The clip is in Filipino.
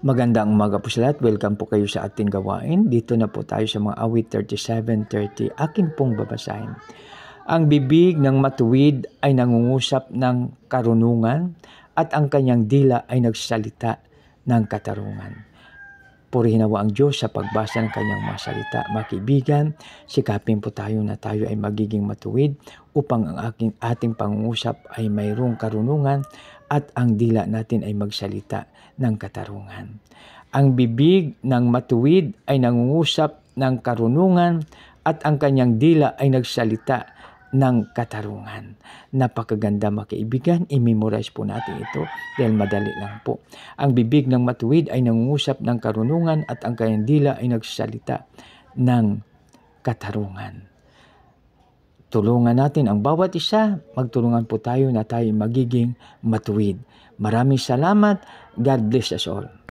Magandang umaga po sa lahat. Welcome po kayo sa ating gawain. Dito na po tayo sa mga awit 37.30. Akin pong babasahin. Ang bibig ng matuwid ay nangungusap ng karunungan at ang kanyang dila ay nagsalita ng katarungan. Purihin nawa ang Diyos sa pagbasa ng kanyang mga salita. Makibigan, sikapin po tayo na tayo ay magiging matuwid upang ang aking, ating pangungusap ay mayroong karunungan at ang dila natin ay magsalita ng katarungan. Ang bibig ng matuwid ay nangungusap ng karunungan at ang kanyang dila ay nagsalita ng katarungan. Napakaganda makaibigan, i-memorize po natin ito dahil madali lang po. Ang bibig ng matuwid ay nangungusap ng karunungan at ang kayandila ay nagsalita ng katarungan. Tulungan natin ang bawat isa, magtulungan po tayo na tayo magiging matuwid. Maraming salamat. God bless us all.